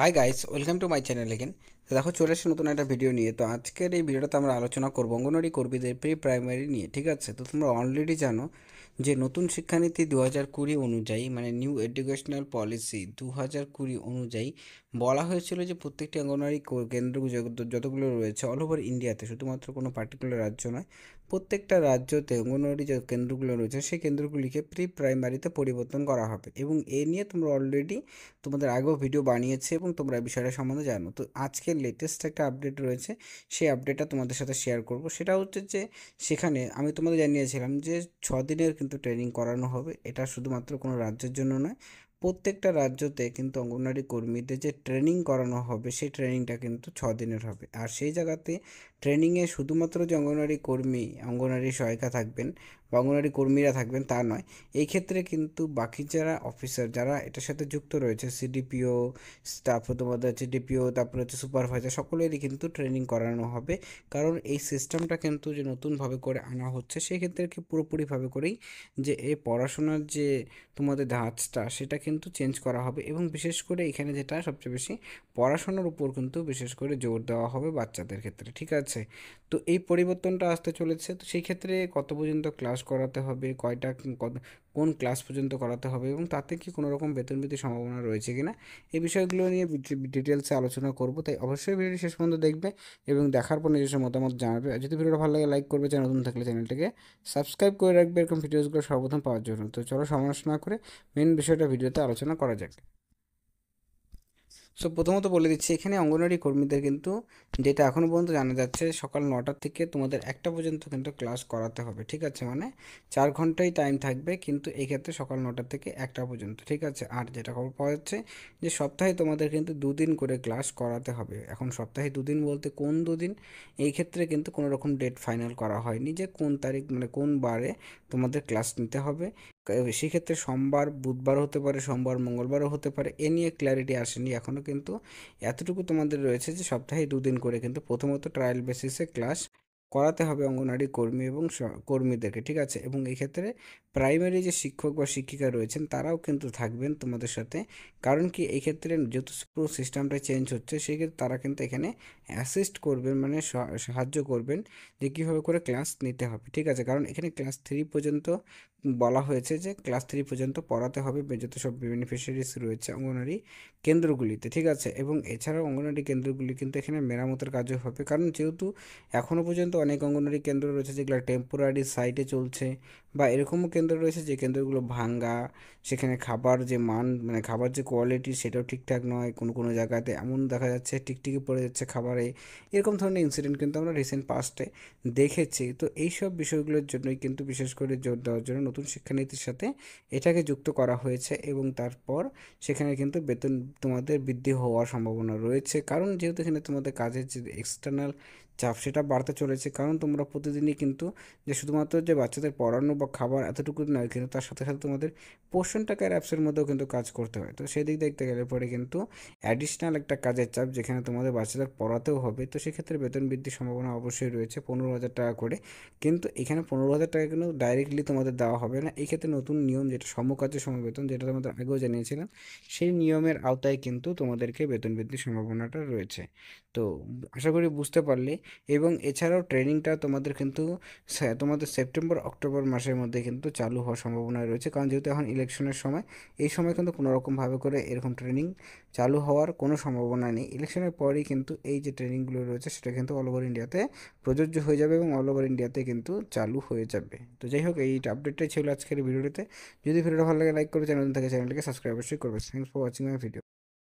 high guys welcome to my channel again দেখো চলে এসে নতুন একটা ভিডিও নিয়ে তো আজকের এই ভিডিওটাতে আমরা আলোচনা করবো অঙ্গনওয়াড়ি কর্মীদের প্রি প্রাইমারি নিয়ে ঠিক আছে তো তোমরা অলরেডি জানো যে নতুন শিক্ষানীতি দু হাজার কুড়ি অনুযায়ী মানে নিউ এডুকেশনাল পলিসি দু হাজার কুড়ি অনুযায়ী বলা হয়েছিল যে প্রত্যেকটি অঙ্গনওয়াড়ি কেন্দ্র যতগুলো রয়েছে অল ওভার ইন্ডিয়াতে শুধুমাত্র কোনো পার্টিকুলার রাজ্য নয় প্রত্যেকটা রাজ্যতে অঙ্গনওয়াড়ি যে কেন্দ্রগুলো রয়েছে সেই কেন্দ্রগুলিকে প্রি প্রাইমারিতে পরিবর্তন করা হবে এবং এ নিয়ে তোমরা অলরেডি তোমাদের আগেও ভিডিও বানিয়েছে এবং তোমরা বিষয়টা সম্বন্ধে জানো তো আজকের লেটেস্ট একটা আপডেট রয়েছে সেই আপডেটটা তোমাদের সাথে শেয়ার করব সেটা হচ্ছে যে সেখানে আমি তোমাদের জানিয়েছিলাম যে ছ দিনের কিন্তু ট্রেনিং করানো হবে এটা শুধুমাত্র কোনো রাজ্যের জন্য নয় প্রত্যেকটা রাজ্যতে কিন্তু অঙ্গনওয়াড়ি কর্মীদের যে ট্রেনিং করানো হবে সেই ট্রেনিংটা কিন্তু ছ দিনের হবে আর সেই জায়গাতে ট্রেনিংয়ে শুধুমাত্র যে অঙ্গনওয়াড়ি কর্মী অঙ্গনওয়াড়ি সহায়িকা থাকবেন বা কর্মীরা থাকবেন তা নয় এই ক্ষেত্রে কিন্তু বাকি যারা অফিসার যারা এটার সাথে যুক্ত রয়েছে সিডিপিও তারপর তোমাদের হচ্ছে ডিপিও তারপরে হচ্ছে সুপারভাইজার সকলেরই কিন্তু ট্রেনিং করানো হবে কারণ এই সিস্টেমটা কিন্তু যে নতুনভাবে করে আনা হচ্ছে সেক্ষেত্রে কি পুরোপুরিভাবে করেই যে এই পড়াশোনার যে তোমাদের ধাঁচটা সেটা কিন্তু চেঞ্জ করা হবে এবং বিশেষ করে এখানে যেটা সবচেয়ে বেশি পড়াশোনার উপর কিন্তু বিশেষ করে জোর দেওয়া হবে বাচ্চাদের ক্ষেত্রে ঠিক আছে তো এই পরিবর্তনটা আসতে চলেছে তো সেই ক্ষেত্রে কত পর্যন্ত ক্লাস ক্লাস করাতে হবে কয়টা কোন ক্লাস পর্যন্ত করাতে হবে এবং তাতে কি কোনো রকম বেতন বৃদ্ধির সম্ভাবনা রয়েছে কিনা এই বিষয়গুলো নিয়ে ডিটেলসে আলোচনা করব তাই অবশ্যই ভিডিওটি শেষ পর্যন্ত দেখবে এবং দেখার পর নিজস্ব মতামত জানাবে যদি ভিডিওটা ভালো লাগে লাইক করবে চ্যানেল নতুন থাকলে চ্যানেলটাকে সাবস্ক্রাইব করে রাখবে এরকম ভিডিওসগুলো সর্বপ্রথম পাওয়ার জন্য তো চলো সমালোচনা করে মেন বিষয়টা ভিডিওতে আলোচনা করা যাক সো প্রথমত বলে দিচ্ছি এখানে অঙ্গনওয়াড়ি কর্মীদের কিন্তু যেটা এখনও পর্যন্ত জানা যাচ্ছে সকাল নটা থেকে তোমাদের একটা পর্যন্ত কিন্তু ক্লাস করাতে হবে ঠিক আছে মানে চার ঘন্টাই টাইম থাকবে কিন্তু এক্ষেত্রে সকাল নটা থেকে একটা পর্যন্ত ঠিক আছে আর যেটা খবর পাওয়া যাচ্ছে যে সপ্তাহে তোমাদের কিন্তু দুদিন করে ক্লাস করাতে হবে এখন সপ্তাহে দুদিন বলতে কোন দুদিন এই ক্ষেত্রে কিন্তু কোনো রকম ডেট ফাইনাল করা হয়নি যে কোন তারিখ মানে কোন বারে তোমাদের ক্লাস নিতে হবে সেক্ষেত্রে সোমবার বুধবার হতে পারে সোমবার মঙ্গলবারও হতে পারে এ নিয়ে ক্ল্যারিটি আসেনি এখনও কিন্তু এতটুকু তোমাদের রয়েছে যে সপ্তাহে দুদিন করে কিন্তু প্রথমত ট্রায়াল বেসিসে ক্লাস করাতে হবে অঙ্গনারী কর্মী এবং কর্মীদেরকে ঠিক আছে এবং এক্ষেত্রে প্রাইমারি যে শিক্ষক বা শিক্ষিকা রয়েছেন তারাও কিন্তু থাকবেন তোমাদের সাথে কারণ কি এক্ষেত্রে যেহেতু পুরো সিস্টেমটা চেঞ্জ হচ্ছে সেক্ষেত্রে তারা কিন্তু এখানে অ্যাসিস্ট করবেন মানে সাহায্য করবেন যে কীভাবে করে ক্লাস নিতে হবে ঠিক আছে কারণ এখানে ক্লাস থ্রি পর্যন্ত বলা হয়েছে যে ক্লাস থ্রি পর্যন্ত পড়াতে হবে যত সব বেনিফিশিয়ারিস রয়েছে অঙ্গনওয়াড়ি কেন্দ্রগুলিতে ঠিক আছে এবং এছাড়াও অঙ্গনওয়াড়ি কেন্দ্রগুলি কিন্তু এখানে মেরামতের কাজও হবে কারণ যেহেতু এখনও পর্যন্ত অনেক অঙ্গনওয়াড়ি কেন্দ্র রয়েছে যেগুলো টেম্পোরারি সাইটে চলছে বা এরকমও কেন্দ্র রয়েছে যে কেন্দ্রগুলো ভাঙ্গা সেখানে খাবার যে মান মানে খাবার যে কোয়ালিটি সেটাও ঠিকঠাক নয় কোনো কোনো জায়গাতে এমন দেখা যাচ্ছে টিকটিকি পড়ে যাচ্ছে খাবারে এরকম ধরনের ইনসিডেন্ট কিন্তু আমরা রিসেন্ট পাস্টে দেখেছি তো এইসব বিষয়গুলোর জন্যই কিন্তু বিশেষ করে জোর দেওয়ার জন্য নতুন শিক্ষানীতির সাথে এটাকে যুক্ত করা হয়েছে এবং তারপর সেখানে কিন্তু বেতন তোমাদের বৃদ্ধি হওয়ার সম্ভাবনা রয়েছে কারণ যেহেতু এখানে তোমাদের কাজের যে এক্সটার্নাল চাপ সেটা বাড়তে চলেছে কারণ তোমরা প্রতিদিনই কিন্তু যে শুধুমাত্র যে বাচ্চাদের পড়ানো বা খাবার এতটুকু নয় কিন্তু তার সাথে সাথে তোমাদের পোষণ টাকার অ্যাপসের মধ্যেও কিন্তু কাজ করতে হয় তো সেই দিক দেখতে গেলে পরে কিন্তু অ্যাডিশনাল একটা কাজের চাপ যেখানে তোমাদের বাচ্চাদের পড়াতেও হবে তো সেক্ষেত্রে বেতন বৃদ্ধির সম্ভাবনা অবশ্যই রয়েছে পনেরো হাজার টাকা করে কিন্তু এখানে পনেরো হাজার টাকা কিন্তু ডাইরেক্টলি তোমাদের দেওয়া হবে না এক্ষেত্রে নতুন নিয়ম যেটা সমকার্য সমবেতন যেটা তোমাদের আগেও জানিয়েছিলাম সেই নিয়মের আওতায় কিন্তু তোমাদেরকে বেতন বৃদ্ধির সম্ভাবনাটা রয়েছে তো আশা করি বুঝতে পারলে এবং এছাড়াও ট্রেনিংটা তোমাদের কিন্তু তোমাদের সেপ্টেম্বর অক্টোবর মাসের মধ্যে কিন্তু চালু হওয়ার সম্ভাবনা রয়েছে কারণ যেহেতু এখন ইলেকশনের সময় এই সময় কিন্তু কোনোরকমভাবে করে এরকম ট্রেনিং চালু হওয়ার কোনো সম্ভাবনা নেই ইলেকশনের পরেই কিন্তু এই যে ট্রেনিংগুলো রয়েছে সেটা কিন্তু অল ওভার ইন্ডিয়াতে প্রযোজ্য হয়ে যাবে এবং অল ওভার ইন্ডিয়াতে কিন্তু চালু হয়ে যাবে তো যাই হোক এই আপডেটটাই ছিল আজকের ভিডিওটিতে যদি ভিডিওটা ভালো লাগে লাইক করে চ্যানেল থেকে চ্যানেলটিকে সাবস্ক্রাইব অবশ্যই করবে thanks for watching my video